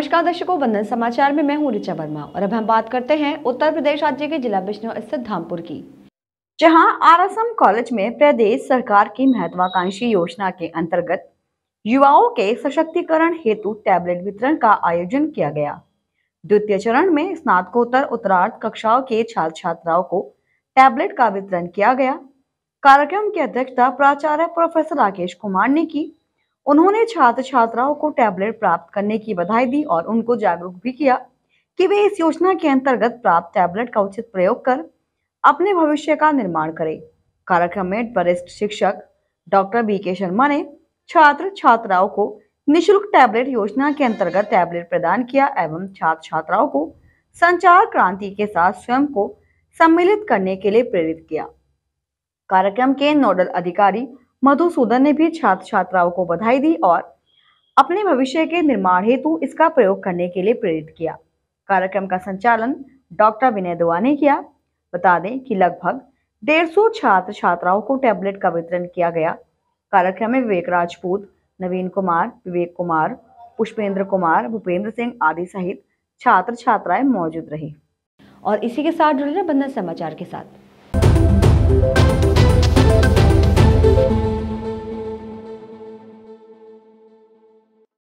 नमस्कार दर्शकों बंधन समाचार में मैं हूं ऋचा वर्मा और अब हम बात करते हैं उत्तर प्रदेश राज्य के जिला बिश्नो स्थित धामपुर की जहां आरएसएम कॉलेज में प्रदेश सरकार की महत्वाकांक्षी योजना के अंतर्गत युवाओं के सशक्तिकरण हेतु टैबलेट वितरण का आयोजन किया गया द्वितीय चरण में स्नातकोत्तर उत्तरार्ध कक्षाओं के छात्र छात्राओं को टैबलेट का वितरण किया गया कार्यक्रम की अध्यक्षता प्राचार्य प्रोफेसर राकेश कुमार ने की उन्होंने छात्र छात्राओं को टैबलेट प्राप्त करने की बधाई दी और उनको जागरूक भी किया कि वे इस योजना के अंतर्गत प्राप्त टैबलेट का उचित प्रयोग कर अपने भविष्य का निर्माण करें कार्यक्रम में वरिष्ठ शिक्षक डॉक्टर बी के शर्मा ने छात्र छात्राओं को निशुल्क टैबलेट योजना के अंतर्गत टैबलेट प्रदान किया एवं छात्र छात्राओं को संचार क्रांति के साथ स्वयं को सम्मिलित करने के लिए प्रेरित किया कार्यक्रम के नोडल अधिकारी मधुसूदन ने भी छात्र छात्राओं को बधाई दी और अपने भविष्य के निर्माण हेतु इसका प्रयोग करने के लिए प्रेरित किया कार्यक्रम का संचालन डॉक्टर विनय दुआ ने किया बता दें कि लगभग डेढ़ सौ छात्र छात्राओं को टैबलेट का वितरण किया गया कार्यक्रम में विवेक राजपूत नवीन कुमार विवेक कुमार पुष्पेंद्र कुमार भूपेंद्र सिंह आदि सहित छात्र छात्राएं मौजूद रहे और इसी के साथ जुड़े रहे बंधन समाचार के साथ